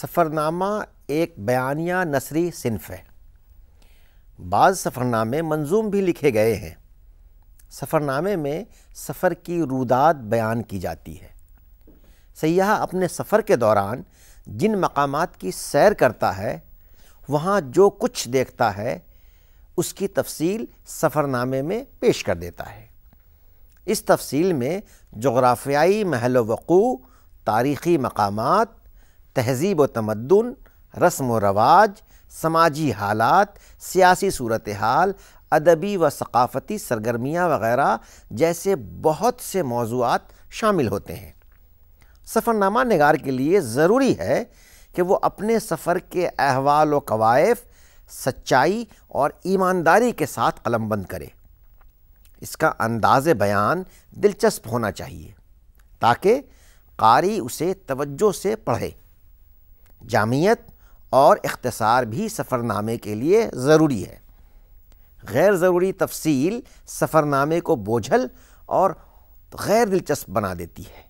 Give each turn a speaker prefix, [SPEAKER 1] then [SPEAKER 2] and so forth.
[SPEAKER 1] سفر نامہ ایک بیانیہ نثری صنف ہے بعض سفر نامے منظوم بھی لکھے گئے ہیں سفر نامے میں سفر کی روداد بیان کی جاتی ہے سیاح اپنے سفر کے دوران جن مقامات کی سیر کرتا ہے وہاں جو کچھ دیکھتا ہے اس کی تفصیل سفر نامے میں پیش کر دیتا ہے اس تفصیل میں جغرافیائی محل وقوع تاریخی مقامات تہذیب و تمدن رسم و رواج سماجی حالات سیاسی صورتحال ادبی و ثقافتی سرگرمیاں وغیرہ جیسے بہت سے موضوعات شامل ہوتے ہیں سفر نامہ نگار کے لیے ضروری ہے کہ وہ اپنے سفر کے احوال و قوائف سچائی اور ایمانداری کے ساتھ قلم بند کرے اس کا انداز بیان دلچسپ ہونا چاہیے تاکہ قاری اسے توجہ سے پڑھے جامعت اور اختصار بھی سفر نامے کے لیے ضروری ہے غیر ضروری تفصیل سفر نامے کو بوجھل اور غیر دلچسپ بنا دیتی ہے